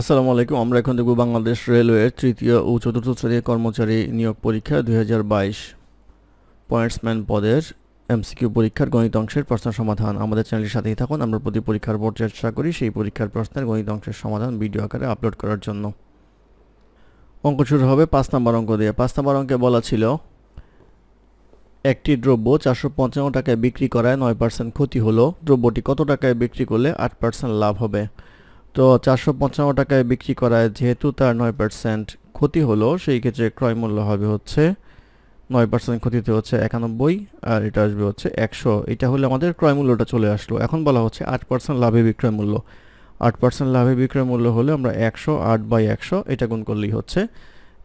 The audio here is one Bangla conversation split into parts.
আসসালামু আলাইকুম আমরা এখন দেখব বাংলাদেশ রেলওয়ের তৃতীয় ও চতুর্থ শ্রেণীর কর্মচারী নিয়োগ পরীক্ষা দুই হাজার বাইশ পয়েন্টসম্যান পদের এমসিকিউ পরীক্ষার গণিত অংশের প্রশ্ন সমাধান আমাদের চ্যানেলের সাথেই থাকুন আমরা প্রতি পরীক্ষার পর চেষ্টা করি সেই পরীক্ষার প্রশ্নের গণিত অংশের সমাধান ভিডিও আকারে আপলোড করার জন্য অঙ্ক শুরু হবে পাঁচ নম্বর অঙ্ক দিয়ে পাঁচ নম্বর অঙ্কে বলা ছিল একটি দ্রব্য চারশো পঞ্চান্ন টাকায় বিক্রি করায় নয় পার্সেন্ট ক্ষতি হলো দ্রব্যটি কত টাকায় বিক্রি করলে আট পার্সেন্ট লাভ হবে তো চারশো পঞ্চান্ন টাকায় বিক্রি করায় যেহেতু তার নয় পার্সেন্ট ক্ষতি হলো সেই ক্ষেত্রে ক্রয় মূল্য হবে হচ্ছে নয় পার্সেন্ট ক্ষতিতে হচ্ছে একানব্বই আর এটা আসবে হচ্ছে একশো এটা হলে আমাদের ক্রয় মূল্যটা চলে আসলো এখন বলা হচ্ছে আট পার্সেন্ট লাভে বিক্রয় মূল্য আট পার্সেন্ট লাভে বিক্রয় মূল্য হলে আমরা একশো আট বাই একশো এটা গুণ করলেই হচ্ছে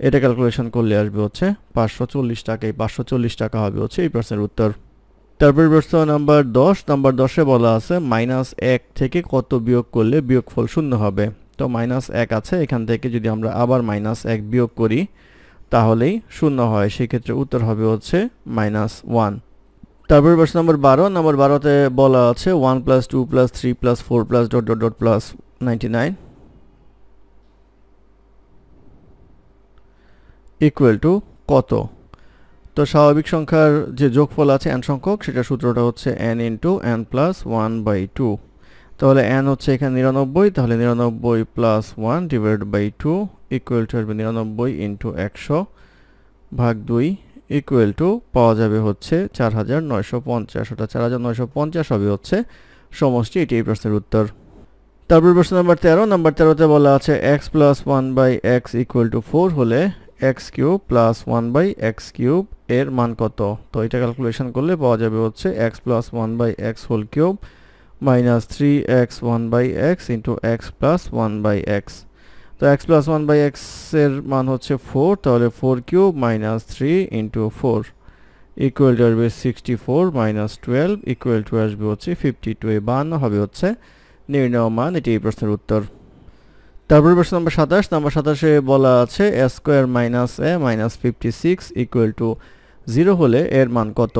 এটা ক্যালকুলেশন করলে আসবে হচ্ছে পাঁচশো চল্লিশ টাকা এই পাঁচশো চল্লিশ টাকা হবে হচ্ছে এই পার্সেন্ট উত্তর তারপর প্রশ্ন নাম্বার দশ নাম্বার দশে বলা আছে মাইনাস এক থেকে কত বিয়োগ করলে বিয়োগফল শূন্য হবে তো মাইনাস এক আছে এখান থেকে যদি আমরা আবার মাইনাস এক বিয়োগ করি তাহলেই শূন্য হয় সেক্ষেত্রে উত্তর হবে হচ্ছে মাইনাস ওয়ান তারপর প্রশ্ন নম্বর বারো নম্বর বারোতে বলা আছে one plus two plus three plus four plus dot dot dot plus ninety nine equal to কত তো স্বাভাবিক সংখ্যার যে যোগফল আছে এন সংখ্যক সেটা সূত্রটা হচ্ছে n into n plus one by two তাহলে এন হচ্ছে এখানে নিরানব্বই তাহলে নিরানব্বই plus one divide by two equal to আসবে নিরানব্বই ইন্টু একশো ভাগ দুই ইকুয়াল টু পাওয়া যাবে হচ্ছে চার হাজার নয়শো পঞ্চাশ ওটা চার হাজার নয়শো পঞ্চাশ হবে হচ্ছে সমষ্টি এটি এই প্রশ্নের উত্তর তারপর প্রশ্ন নাম্বার তেরো নাম্বার তেরোতে বলা আছে x plus one by x equal to four হলে x cube plus one by x cube এর মান কত তো এটা ক্যালকুলেশন করলে পাওয়া যাবে হচ্ছে x plus one by x whole cube minus three x one by x into x plus one by x তো এক্স প্লাস ওয়ান বাই এক্সের মান হচ্ছে ফোর তাহলে four cube minus three into four equal to আসবে sixty four minus twelve equal to আসবে হচ্ছে ফিফটি টু এ বান্ন হবে হচ্ছে নির্ণয় মান এটি এই প্রশ্নের উত্তর তারপরে প্রশ্ন নম্বর সাতাশ নম্বর সাতাশে বলা আছে a square minus a minus fifty six equal to zero হলে এর মান কত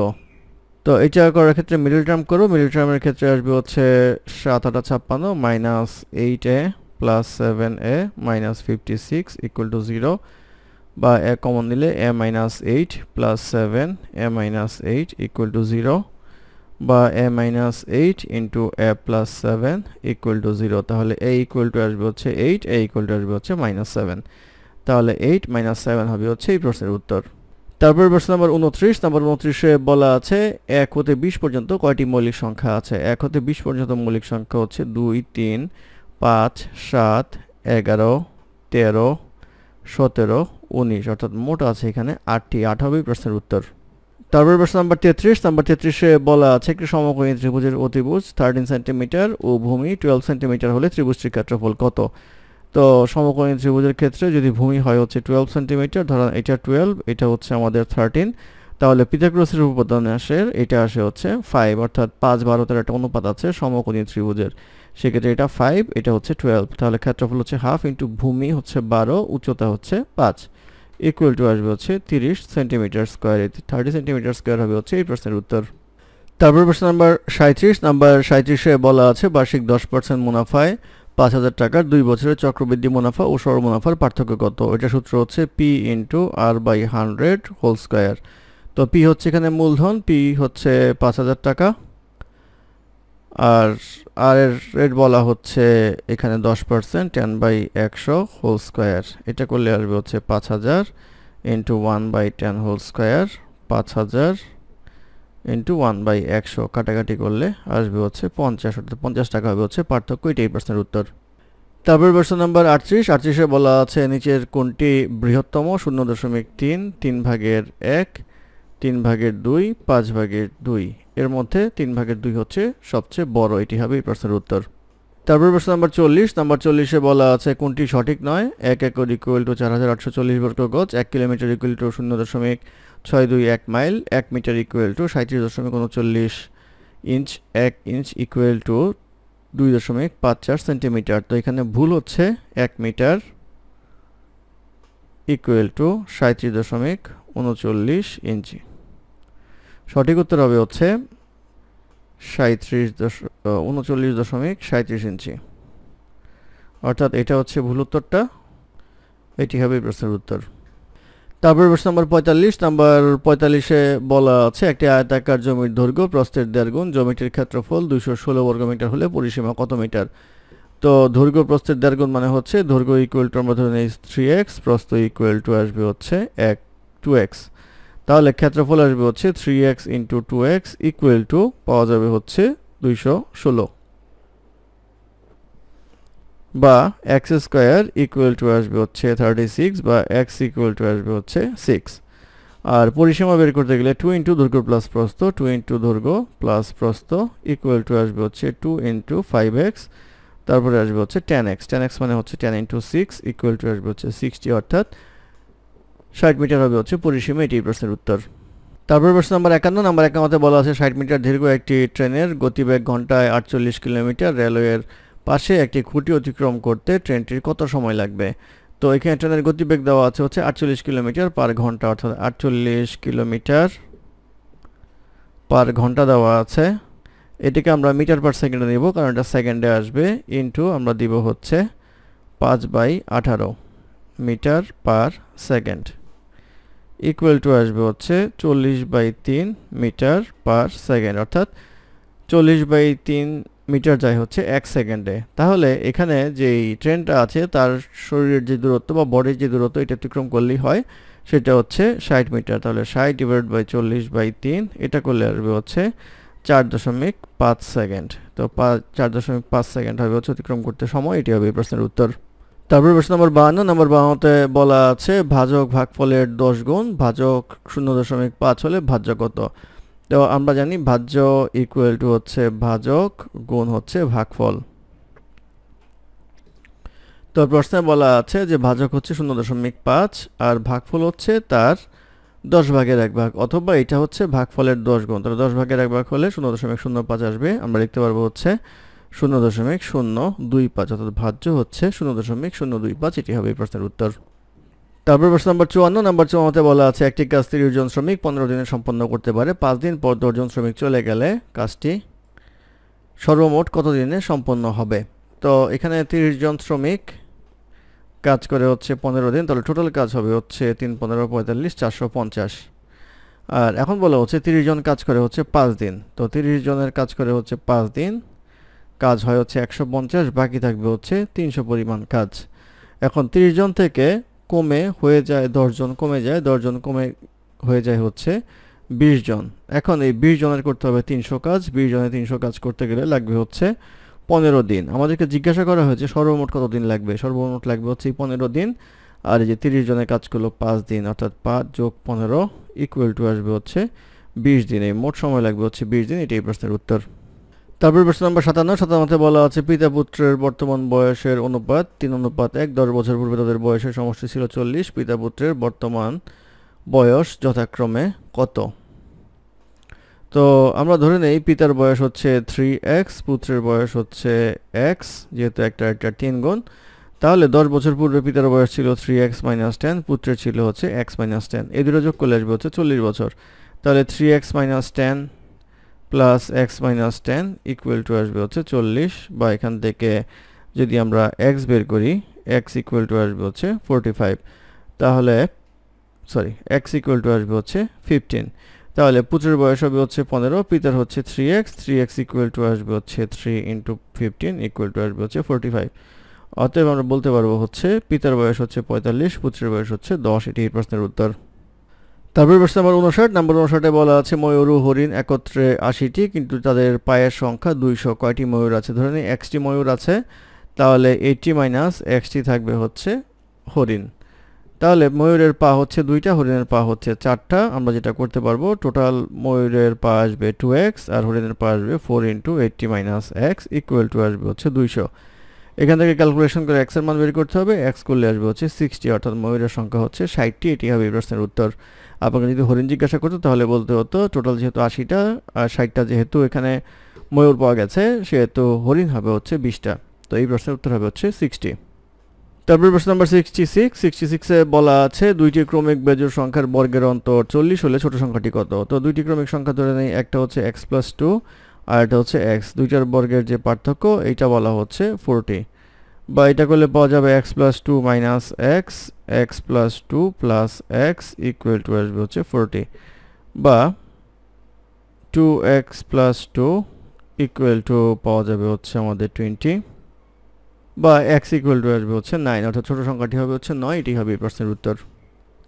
তো এইটা করার ক্ষেত্রে মিডিল টার্ম করো মিডিল টার্মের ক্ষেত্রে আসবে হচ্ছে সাত আটা ছাপ্পান্ন minus eight a plus seven a minus fifty six equal to zero বা এ কমন নিলে a minus eight plus seven a minus eight equal to zero বা a minus eight into a plus seven equal to zero তাহলে এ ইকুয়াল টু আসবে হচ্ছে এইট এ ইকুয়াল টু আসবে হচ্ছে মাইনাস সেভেন তাহলে এইট মাইনাস সেভেন হবে হচ্ছে এই প্রশ্নের উত্তর তারপর প্রশ্ন নম্বর উনত্রিশ নম্বর উনত্রিশে বলা আছে এক হতে বিশ পর্যন্ত কয়টি মৌলিক সংখ্যা আছে এক হতে বিশ পর্যন্ত মৌলিক সংখ্যা হচ্ছে দুই তিন পাঁচ সাত এগারো তেরো সতেরো উনিশ অর্থাৎ মোট আছে এখানে আটটি আট হবে প্রশ্নের উত্তর তারপর প্রশ্ন নাম্বার তেত্রিশ নাম্বার তেত্রিশে বলা আছে একটি সমকোণী ত্রিভুজের অতিভুজ থার্টিন সেন্টিমিটার ও ভূমি টুয়েলভ সেন্টিমিটার হলে ত্রিভুজটির ক্ষেত্রফল কত তো সমকোণী ত্রিভুজের ক্ষেত্রে যদি ভূমি হয় হচ্ছে টুয়েলভ সেন্টিমিটার ধরেন এটা টুয়েলভ এটা হচ্ছে আমাদের থার্টিন তাহলে পিতাক্রসের উপাদানে আসে এটা আসে হচ্ছে ফাইভ অর্থাৎ পাঁচ বারোতের একটা অনুপাত আছে সমকোণী ত্রিভুজের সেক্ষেত্রে এটা ফাইভ এটা হচ্ছে টুয়েলভ তাহলে ক্ষেত্রফল হচ্ছে হাফ ইন্টু ভূমি হচ্ছে বারো উচ্চতা হচ্ছে পাঁচ ইকুয়াল টু আসবে হচ্ছে তিরিশ centimetre square thirty centimetre square হবে হচ্ছে এই প্রশ্নের উত্তর তারপর প্রশ্ন নাম্বার সাঁত্রিশ নাম্বার সাঁত্রিশে বলা আছে বার্ষিক দশ পার্সেন্ট মুনাফায় পাঁচ হাজার টাকার দুই বছরের চক্রবৃদ্ধি মুনাফা ও সর মুনাফার পার্থক্য কত এটা সূত্র হচ্ছে P into R by hundred whole square তো পি হচ্ছে এখানে মূলধন পি হচ্ছে পাঁচ হাজার টাকা আর আর এর রেট বলা হচ্ছে এখানে দশ পার্সেন্ট টেন বাই একশো হোল স্কোয়ার এটা করলে আসবে হচ্ছে পাঁচ হাজার into one by ten whole square পাঁচ হাজার ইন্টু ওয়ান বাই একশো কাটাকাটি করলে আসবে হচ্ছে পঞ্চাশ অর্থাৎ পঞ্চাশ টাকা হবে হচ্ছে পার্থক্য এটাই পার্সেন্ট উত্তর তারপর প্রশ্ন নাম্বার আটত্রিশ আটত্রিশে বলা আছে নিচের কোনটি বৃহত্তম শূন্য দশমিক তিন তিন ভাগের এক তিন ভাগের দুই পাঁচ ভাগের দুই এর মধ্যে তিন ভাগের দুই হচ্ছে সবচেয়ে বড় এটি হবে এই প্রশ্নের উত্তর তারপর প্রশ্ন নাম্বার চল্লিশ নাম্বার চল্লিশে বলা আছে কোনটি সঠিক নয় এক একর ইকুয়াল টু চার হাজার আটশো চল্লিশ বর্গ গজ এক কিলোমিটার ইকুয়াল টু শূন্য দশমিক ছয় দুই এক মাইল এক মিটার ইকুয়াল টু সাঁত্রিশ দশমিক উনচল্লিশ ইঞ্চ এক ইঞ্চ ইকুয়াল টু দুই দশমিক পাঁচ চার সেন্টিমিটার তো এখানে ভুল হচ্ছে এক মিটার ইকুয়াল টু সাঁত্রিশ দশমিক উনচল্লিশ ইঞ্চি সঠিক উত্তর হবে হচ্ছে সাঁত্রিশ দশ উনচল্লিশ দশমিক সাঁত্রিশ ইঞ্চি অর্থাৎ এটা হচ্ছে ভুল উত্তরটা এটি হবে প্রশ্নের উত্তর তারপর প্রশ্ন নম্বর পঁয়তাল্লিশ নাম্বার পঁয়তাল্লিশে বলা আছে একটি আয়তাকার জমির দৈর্ঘ্য প্রস্তের দেড় গুণ জমিটির ক্ষেত্রফল দুশো ষোলো বর্গ মিটার হলে পরিসীমা কত মিটার তো দৈর্ঘ্য প্রস্থের গুণ মানে হচ্ছে দৈর্ঘ্য ইকুয়াল টু আমরা ধরে নিই থ্রি এক্স প্রস্থ ইকুয়াল টু আসবে হচ্ছে এক টু এক্স তাহলে ক্ষেত্রফল আসবে হচ্ছে three x into two x equal to পাওয়া যাবে হচ্ছে দুইশো ষোলো বা এক্স স্কোয়ার ইকুয়াল টু আসবে হচ্ছে থার্টি সিক্স বা এক্স ইকুয়াল টু আসবে হচ্ছে সিক্স আর পরিসীমা বের করতে গেলে টু ইন্টু দৈর্ঘ্য প্লাস প্রস্থ টু ইন্টু দৈর্ঘ্য প্লাস প্রস্থ ইকুয়াল টু আসবে হচ্ছে টু ইন্টু ফাইভ এক্স তারপরে আসবে হচ্ছে টেন এক্স টেন এক্স মানে হচ্ছে ten into six equal to আসবে হচ্ছে সিক্সটি অর্থাৎ ষাট মিটার হবে হচ্ছে পরিসীমা এটি প্রশ্নের উত্তর তারপর প্রশ্ন নম্বর একান্ন নাম্বার একান্নতে বলা আছে ষাট মিটার দীর্ঘ একটি ট্রেনের গতিবেগ ঘন্টায় আটচল্লিশ কিলোমিটার রেলওয়ের পাশে একটি খুঁটি অতিক্রম করতে ট্রেনটির কত সময় লাগবে তো এখানে ট্রেনের গতিবেগ দেওয়া আছে হচ্ছে আটচল্লিশ কিলোমিটার পার ঘন্টা অর্থাৎ আটচল্লিশ কিলোমিটার পার ঘন্টা দেওয়া আছে এটিকে আমরা মিটার পার সেকেন্ডে নেব কারণ এটা সেকেন্ডে আসবে ইনটু আমরা দিব হচ্ছে পাঁচ বাই আঠারো metre per second equal to আসবে হচ্ছে চল্লিশ বাই তিন মিটার পার সেকেন্ড অর্থাৎ চল্লিশ বাই তিন মিটার যায় হচ্ছে এক সেকেন্ডে তাহলে এখানে যেই ট্রেনটা আছে তার শরীরের যে দূরত্ব বা বডির যে দূরত্ব এটা অতিক্রম করলেই হয় সেটা হচ্ছে ষাট মিটার তাহলে ষাট ডিভাইড বাই চল্লিশ বাই তিন এটা করলে আসবে হচ্ছে চার দশমিক পাঁচ সেকেন্ড তো চার দশমিক পাঁচ সেকেন্ড হবে অতিক্রম করতে সময় এটি হবে এই প্রশ্নের উত্তর তারপর প্রশ্ন নম্বর বাহান্ন নম্বর বাহান্নতে বলা আছে ভাজক ভাগফলের দশ গুণ ভাজক শূন্য দশমিক পাঁচ হলে ভাজ্য কত তো আমরা জানি ভাজ্য ইকুয়াল টু হচ্ছে ভাজক গুণ হচ্ছে ভাগফল তো প্রশ্নে বলা আছে যে ভাজক হচ্ছে শূন্য দশমিক পাঁচ আর ভাগফল হচ্ছে তার দশ ভাগের এক ভাগ অথবা এটা হচ্ছে ভাগফলের দশ গুণ তাহলে দশ ভাগের এক ভাগ হলে শূন্য দশমিক শূন্য পাঁচ আসবে আমরা লিখতে পারবো হচ্ছে শূন্য দশমিক শূন্য দুই পাঁচ অর্থাৎ ভাজ্য হচ্ছে শূন্য দশমিক শূন্য দুই পাঁচ এটি হবে এই প্রশ্নের উত্তর তারপর প্রশ্ন নম্বর চুয়ান্ন নম্বর চুয়ান্নতে বলা আছে একটি কাজ তিরিশজন শ্রমিক পনেরো দিনে সম্পন্ন করতে পারে পাঁচ দিন পর দশজন শ্রমিক চলে গেলে কাজটি সর্বমোট কত দিনে সম্পন্ন হবে তো এখানে তিরিশজন শ্রমিক কাজ করে হচ্ছে পনেরো দিন তাহলে টোটাল কাজ হবে হচ্ছে তিন পনেরো পঁয়তাল্লিশ চারশো পঞ্চাশ আর এখন বলা হচ্ছে তিরিশ জন কাজ করে হচ্ছে পাঁচ দিন তো তিরিশ জনের কাজ করে হচ্ছে পাঁচ দিন কাজ হয় হচ্ছে একশো পঞ্চাশ বাকি থাকবে হচ্ছে তিনশো পরিমাণ কাজ এখন তিরিশ জন থেকে কমে হয়ে যায় দশজন কমে যায় দশজন কমে হয়ে যায় হচ্ছে বিশ জন এখন এই বিশ জনের করতে হবে তিনশো কাজ বিশ জনের তিনশো কাজ করতে গেলে লাগবে হচ্ছে পনেরো দিন আমাদেরকে জিজ্ঞাসা করা হয়েছে সর্বমোট কত দিন লাগবে সর্বমোট লাগবে হচ্ছে পনেরো দিন আর এই যে তিরিশ জনের কাজ করলো পাঁচ দিন অর্থাৎ পাঁচ যোগ পনেরো ইকুয়াল টু আসবে হচ্ছে বিশ দিন এই মোট সময় লাগবে হচ্ছে বিশ দিন এটাই প্রশ্নের উত্তর তারপর প্রশ্ন নম্বর সাতান্ন সাতান্নতে বলা আছে পিতা পুত্রের বর্তমান বয়সের অনুপাত তিন অনুপাত এক দশ বছর পূর্বে তাদের বয়সের সমষ্টি ছিল চল্লিশ পিতা পুত্রের বর্তমান বয়স যথাক্রমে কত তো আমরা ধরে নেই পিতার বয়স হচ্ছে থ্রি এক্স পুত্রের বয়স হচ্ছে এক্স যেহেতু একটা একটা তিন গুণ তাহলে দশ বছর পূর্বে পিতার বয়স ছিল থ্রি এক্স মাইনাস টেন পুত্রের ছিল হচ্ছে এক্স মাইনাস টেন এই দুটো যোগ করলে আসবে হচ্ছে চল্লিশ বছর তাহলে three x minus ten plus x minus ten equal to আসবে হচ্ছে চল্লিশ বা এখান থেকে যদি আমরা এক্স বের করি এক্স ইকুয়াল টু আসবে হচ্ছে ফোরটি ফাইভ তাহলে সরি এক্স ইকুয়াল টু আসবে হচ্ছে ফিফটিন তাহলে পুত্রের বয়স হবে হচ্ছে পনেরো পিতার হচ্ছে three x three x equal to আসবে হচ্ছে three into fifteen equal to আসবে হচ্ছে ফোরটি ফাইভ অতএব আমরা বলতে পারবো হচ্ছে পিতার বয়স হচ্ছে পঁয়তাল্লিশ পুত্রের বয়স হচ্ছে দশ এটি এই প্রশ্নের উত্তর তারপর প্রশ্ন নম্বর উনষাট নম্বর উনষাটে বলা আছে ময়ূর ও হরিণ একত্রে আশিটি কিন্তু তাদের পায়ের সংখ্যা দুইশো কয়টি ময়ূর আছে ধরে নিই এক্সটি ময়ূর আছে তাহলে এইটি মাইনাস এক্সটি থাকবে হচ্ছে হরিণ তাহলে ময়ূরের পা হচ্ছে দুইটা হরিণের পা হচ্ছে চারটা আমরা যেটা করতে পারবো টোটাল ময়ূরের পা আসবে টু এক্স আর হরিণের পা আসবে four into eighty minus x equal to আসবে হচ্ছে দুইশো এখান থেকে ক্যালকুলেশন করে এক্সের মান বের করতে হবে এক্স করলে আসবে হচ্ছে সিক্সটি অর্থাৎ ময়ূরের সংখ্যা হচ্ছে ষাটটি এটি হবে এই প্রশ্নের উত্তর আপনাকে যদি হরিণ জিজ্ঞাসা করতো তাহলে বলতে হতো টোটাল যেহেতু আশিটা আর ষাটটা যেহেতু এখানে ময়ূর পাওয়া গেছে সেহেতু হরিণ হবে হচ্ছে বিশটা তো এই প্রশ্নের উত্তর হবে হচ্ছে সিক্সটি তারপরে প্রশ্ন নাম্বার সিক্সটি সিক্স সিক্সটি সিক্সে বলা আছে দুইটি ক্রমিক বেজোর সংখ্যার বর্গের অন্তর চল্লিশ হলে ছোট সংখ্যাটি কত তো দুইটি ক্রমিক সংখ্যা ধরে নেই একটা হচ্ছে এক্স প্লাস টু আর একটা হচ্ছে এক্স দুইটার বর্গের যে পার্থক্য এইটা বলা হচ্ছে ফোরটি বা এটা করলে পাওয়া যাবে x plus two minus x x plus two plus x equal to আসবে হচ্ছে ফোরটি বা two x plus two equal to পাওয়া যাবে হচ্ছে আমাদের টোয়েন্টি বা এক্স ইকুয়াল টু আসবে হচ্ছে নাইন অর্থাৎ ছোটো সংখ্যাটি হবে হচ্ছে নয় এটি হবে এই প্রশ্নের উত্তর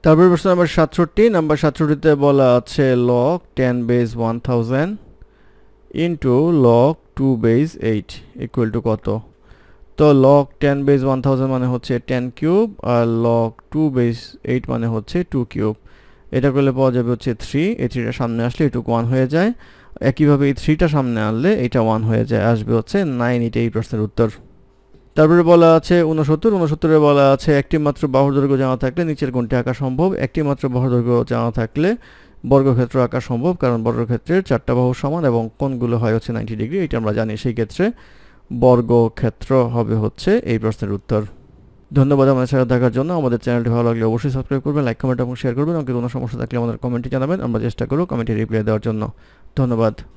তারপরে প্রশ্ন নাম্বার সাতষট্টি নাম্বার সাতষট্টিতে বলা আছে log ten base one thousand into log two base eight equal to কত তো log ten base one thousand মানে হচ্ছে টেন কিউব আর লক টু বেজ এইট মানে হচ্ছে টু কিউব এটা করলে পাওয়া যাবে হচ্ছে থ্রি এই থ্রিটা সামনে আসলে এটুকু ওয়ান হয়ে যায় একইভাবে এই থ্রিটা সামনে আনলে এটা ওয়ান হয়ে যায় আসবে হচ্ছে নাইন এটা এই প্রশ্নের উত্তর তারপরে বলা আছে উনসত্তর উনসত্তরে বলা আছে একটি মাত্র বাহুর দৈর্ঘ্য জানা থাকলে নিচের কোনটি আঁকা সম্ভব একটি মাত্র বাহুর দৈর্ঘ্য জানা থাকলে বর্গক্ষেত্র আঁকা সম্ভব কারণ বর্গক্ষেত্রের চারটা বাহু সমান এবং কোনগুলো হয় হচ্ছে নাইনটি ডিগ্রি এটা আমরা জানি সেই ক্ষেত্রে বর্গক্ষেত্র হবে হচ্ছে এই প্রশ্নের উত্তর ধন্যবাদ আমাদের সাথে থাকার জন্য আমাদের চ্যানেলটি ভালো লাগলে অবশ্যই সাবস্ক্রাইব করবেন লাইক কমেন্ট এবং শেয়ার করবেন এবং কোনো সমস্যা থাকলে আমাদের কমেন্টে জানাবেন আমরা চেষ্টা করব কমেন্টে রিপ্লাই দেওয়ার জন্য ধন্যবাদ